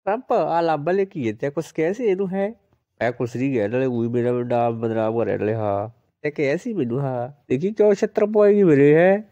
Kenapa? Alah balik kita aku sekali itu he. Aku sendiri ada lagi ui beda beda benda apa ada lagi ha. Saya kasi benda ha. Jadi kau setter boy ni beri he.